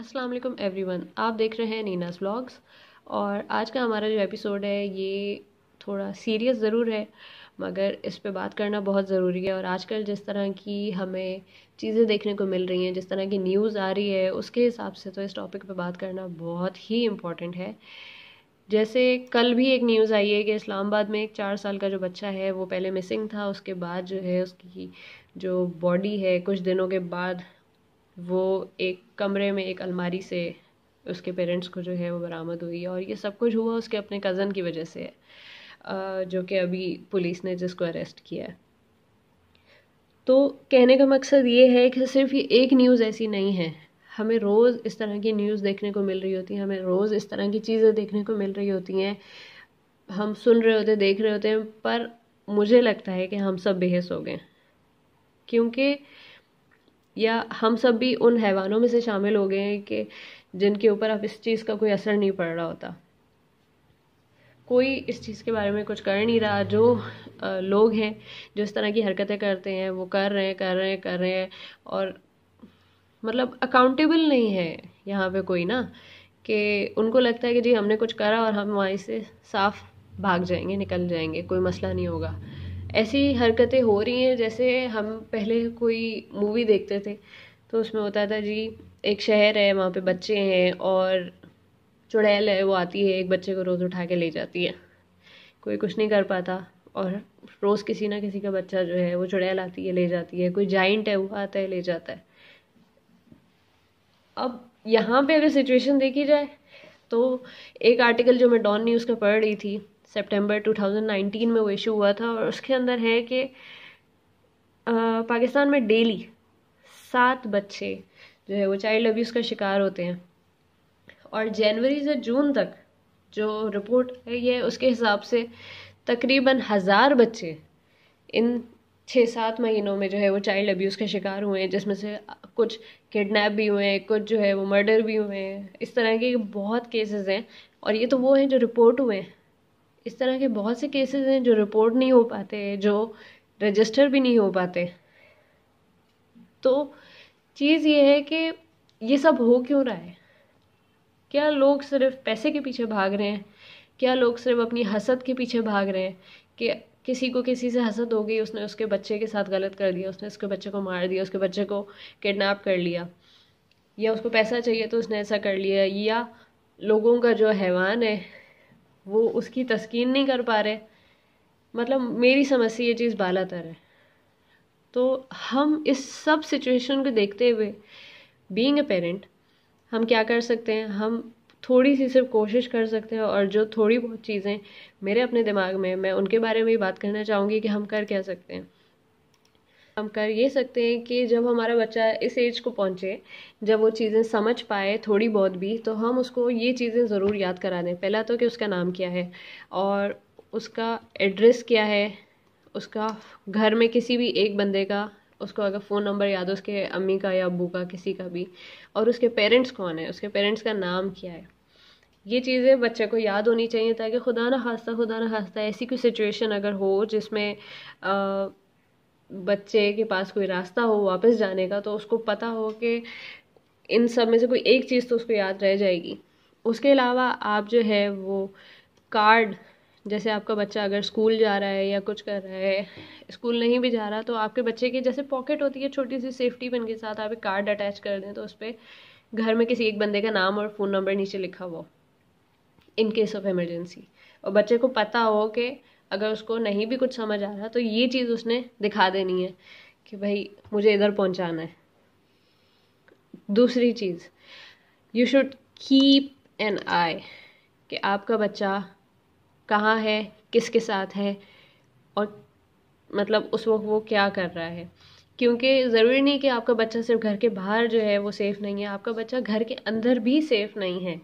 अस्सलाम वालेकुम एवरीवन आप देख रहे हैं नीनास व्लॉग्स और आज का हमारा जो एपिसोड है ये थोड़ा सीरियस ज़रूर है मगर इस पे बात करना बहुत ज़रूरी है और आजकल जिस तरह की हमें चीज़ें देखने को मिल रही हैं जिस तरह की न्यूज़ आ रही है उसके हिसाब से तो इस टॉपिक पर बात करना बहुत ही इम्पॉर्टेंट है जैसे कल भी एक न्यूज़ आई है कि इस्लामाबाद में एक चार साल का जो बच्चा है वो पहले मिसिंग था उसके बाद जो है उसकी जो बॉडी है कुछ दिनों के बाद वो एक कमरे में एक अलमारी से उसके पेरेंट्स को जो है वो बरामद हुई और ये सब कुछ हुआ उसके अपने कज़न की वजह से है जो कि अभी पुलिस ने जिसको अरेस्ट किया है तो कहने का मकसद ये है कि सिर्फ ये एक न्यूज़ ऐसी नहीं है हमें रोज़ इस तरह की न्यूज़ देखने को मिल रही होती है हमें रोज़ इस तरह की चीज़ें देखने को मिल रही होती हैं हम सुन रहे होते देख रहे होते हैं पर मुझे लगता है कि हम सब बेहस हो गए क्योंकि या हम सब भी उन हैवानों में से शामिल हो गए हैं कि जिनके ऊपर अब इस चीज़ का कोई असर नहीं पड़ रहा होता कोई इस चीज़ के बारे में कुछ कर नहीं रहा जो आ, लोग हैं जो इस तरह की हरकतें करते हैं वो कर रहे हैं कर रहे हैं कर रहे हैं और मतलब अकाउंटेबल नहीं है यहाँ पे कोई ना कि उनको लगता है कि जी हमने कुछ करा और हम वहीं से साफ भाग जाएंगे निकल जाएंगे कोई मसला नहीं होगा ऐसी हरकतें हो रही हैं जैसे हम पहले कोई मूवी देखते थे तो उसमें होता था जी एक शहर है वहाँ पे बच्चे हैं और चुड़ैल है वो आती है एक बच्चे को रोज़ उठा के ले जाती है कोई कुछ नहीं कर पाता और रोज़ किसी ना किसी का बच्चा जो है वो चुड़ैल आती है ले जाती है कोई जाइंट है वो आता है ले जाता है अब यहाँ पे अगर सिचुएशन देखी जाए तो एक आर्टिकल जो मैं डॉन न्यूज़ का पढ़ रही थी सितंबर 2019 में वो इशू हुआ था और उसके अंदर है कि पाकिस्तान में डेली सात बच्चे जो है वो चाइल्ड अब्यूज़ का शिकार होते हैं और जनवरी से जून तक जो रिपोर्ट आई है उसके हिसाब से तकरीबन हज़ार बच्चे इन छः सात महीनों में जो है वो चाइल्ड अब्यूज़ का शिकार हुए हैं जिसमें से कुछ किडनैप भी हुए हैं कुछ जो है वो मर्डर भी हुए हैं इस तरह के बहुत केसेस हैं और ये तो वो हैं जो रिपोर्ट हुए हैं इस तरह के बहुत से केसेस हैं जो रिपोर्ट नहीं हो पाते जो रजिस्टर भी नहीं हो पाते तो चीज़ ये है कि ये सब हो क्यों रहा है क्या लोग सिर्फ पैसे के पीछे भाग रहे हैं क्या लोग सिर्फ अपनी हसद के पीछे भाग रहे हैं कि किसी को किसी से हसद हो गई उसने उसके बच्चे के साथ गलत कर दिया उसने उसके बच्चे को मार दिया उसके बच्चे को किडनैप कर लिया या उसको पैसा चाहिए तो उसने ऐसा कर लिया या लोगों का जो हैवान है वो उसकी तस्कीन नहीं कर पा रहे मतलब मेरी समझ से ये चीज़ बाला तर है तो हम इस सब सिचुएशन को देखते हुए बीइंग अ पेरेंट हम क्या कर सकते हैं हम थोड़ी सी सिर्फ कोशिश कर सकते हैं और जो थोड़ी बहुत चीज़ें मेरे अपने दिमाग में मैं उनके बारे में ही बात करना चाहूँगी कि हम कर क्या सकते हैं हम कर ये सकते हैं कि जब हमारा बच्चा इस एज को पहुँचे जब वो चीज़ें समझ पाए थोड़ी बहुत भी तो हम उसको ये चीज़ें ज़रूर याद करा दें पहला तो कि उसका नाम क्या है और उसका एड्रेस क्या है उसका घर में किसी भी एक बंदे का उसको अगर फ़ोन नंबर याद हो उसके अम्मी का या अबू का किसी का भी और उसके पेरेंट्स कौन है उसके पेरेंट्स का नाम क्या है ये चीज़ें बच्चे को याद होनी चाहिए ताकि खुदा ना खास्ता खुदा ना खास्ता ऐसी कोई सिचुएशन अगर हो जिसमें आ, बच्चे के पास कोई रास्ता हो वापस जाने का तो उसको पता हो कि इन सब में से कोई एक चीज़ तो उसको याद रह जाएगी उसके अलावा आप जो है वो कार्ड जैसे आपका बच्चा अगर स्कूल जा रहा है या कुछ कर रहा है स्कूल नहीं भी जा रहा तो आपके बच्चे की जैसे पॉकेट होती है छोटी सी सेफ्टी पिन के साथ आप एक कार्ड अटैच कर दें तो उस पर घर में किसी एक बंदे का नाम और फ़ोन नंबर नीचे लिखा हुआ इन केस ऑफ एमरजेंसी और बच्चे को पता हो कि अगर उसको नहीं भी कुछ समझ आ रहा तो ये चीज़ उसने दिखा देनी है कि भाई मुझे इधर पहुंचाना है दूसरी चीज़ you should keep an eye कि आपका बच्चा कहाँ है किसके साथ है और मतलब उस वक्त वो क्या कर रहा है क्योंकि ज़रूरी नहीं कि आपका बच्चा सिर्फ घर के बाहर जो है वो सेफ़ नहीं है आपका बच्चा घर के अंदर भी सेफ़ नहीं है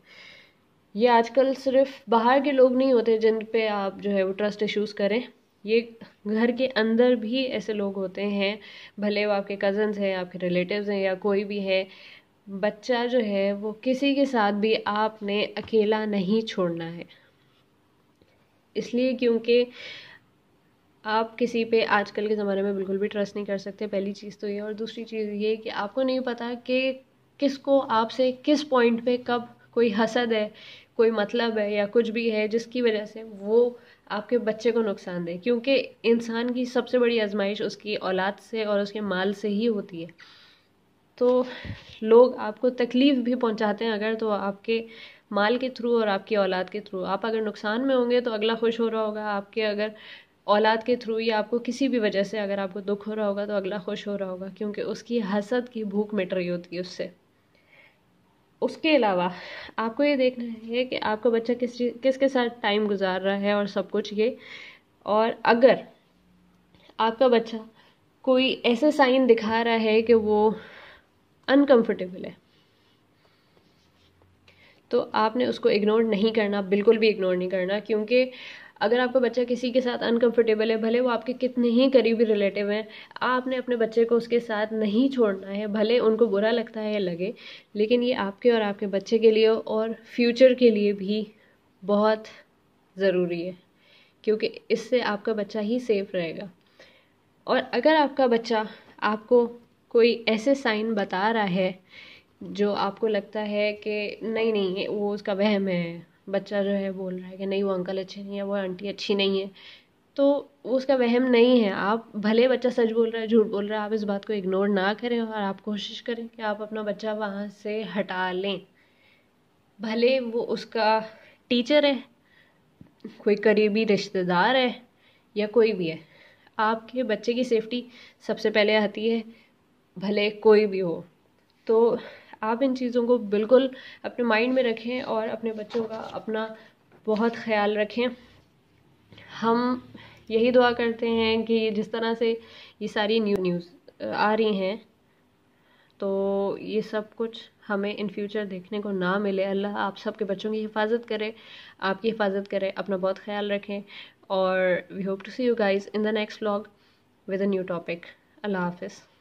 ये आजकल सिर्फ बाहर के लोग नहीं होते जिन पे आप जो है वो ट्रस्ट इश्यूज़ करें ये घर के अंदर भी ऐसे लोग होते हैं भले वो आपके कज़न्स हैं आपके रिलेटिव्स हैं या कोई भी है बच्चा जो है वो किसी के साथ भी आपने अकेला नहीं छोड़ना है इसलिए क्योंकि आप किसी पे आजकल के ज़माने में बिल्कुल भी ट्रस्ट नहीं कर सकते पहली चीज़ तो ये और दूसरी चीज़ ये कि आपको नहीं पता कि किसको आपसे किस पॉइंट पे कब कोई हसद है कोई मतलब है या कुछ भी है जिसकी वजह से वो आपके बच्चे को नुकसान दे क्योंकि इंसान की सबसे बड़ी आजमाइश उसकी औलाद से और उसके माल से ही होती है तो लोग आपको तकलीफ़ भी पहुंचाते हैं अगर तो आपके माल के थ्रू और आपकी औलाद के थ्रू आप अगर नुकसान में होंगे तो अगला खुश हो रहा होगा आपके अगर औलाद के थ्रू या आपको किसी भी वजह से अगर आपको दुख हो रहा होगा तो अगला खुश हो रहा होगा क्योंकि उसकी हसद की भूख मिट रही होती है उससे उसके अलावा आपको ये देखना है कि आपका बच्चा किस किसके साथ टाइम गुजार रहा है और सब कुछ ये और अगर आपका बच्चा कोई ऐसे साइन दिखा रहा है कि वो अनकंफर्टेबल है तो आपने उसको इग्नोर नहीं करना बिल्कुल भी इग्नोर नहीं करना क्योंकि अगर आपका बच्चा किसी के साथ अनकंफर्टेबल है भले वो आपके कितने ही करीबी रिलेटिव हैं आपने अपने बच्चे को उसके साथ नहीं छोड़ना है भले उनको बुरा लगता है या लगे लेकिन ये आपके और आपके बच्चे के लिए और फ्यूचर के लिए भी बहुत ज़रूरी है क्योंकि इससे आपका बच्चा ही सेफ रहेगा और अगर आपका बच्चा आपको कोई ऐसे साइन बता रहा है जो आपको लगता है कि नहीं नहीं वो उसका वहम है बच्चा जो है बोल रहा है कि नहीं वो अंकल अच्छे नहीं है वो आंटी अच्छी नहीं है तो उसका वहम नहीं है आप भले बच्चा सच बोल रहा है झूठ बोल रहा है आप इस बात को इग्नोर ना करें और आप कोशिश करें कि आप अपना बच्चा वहाँ से हटा लें भले वो उसका टीचर है कोई करीबी रिश्तेदार है या कोई भी है आपके बच्चे की सेफ्टी सबसे पहले आती है भले कोई भी हो तो आप इन चीज़ों को बिल्कुल अपने माइंड में रखें और अपने बच्चों का अपना बहुत ख्याल रखें हम यही दुआ करते हैं कि जिस तरह से ये सारी न्यू न्यूज़ आ रही हैं तो ये सब कुछ हमें इन फ्यूचर देखने को ना मिले अल्लाह आप सबके बच्चों की हिफाजत करे आपकी हिफाजत करे अपना बहुत ख्याल रखें और we hope to see you guys in the next vlog with a new topic अल्लाह हाफिज़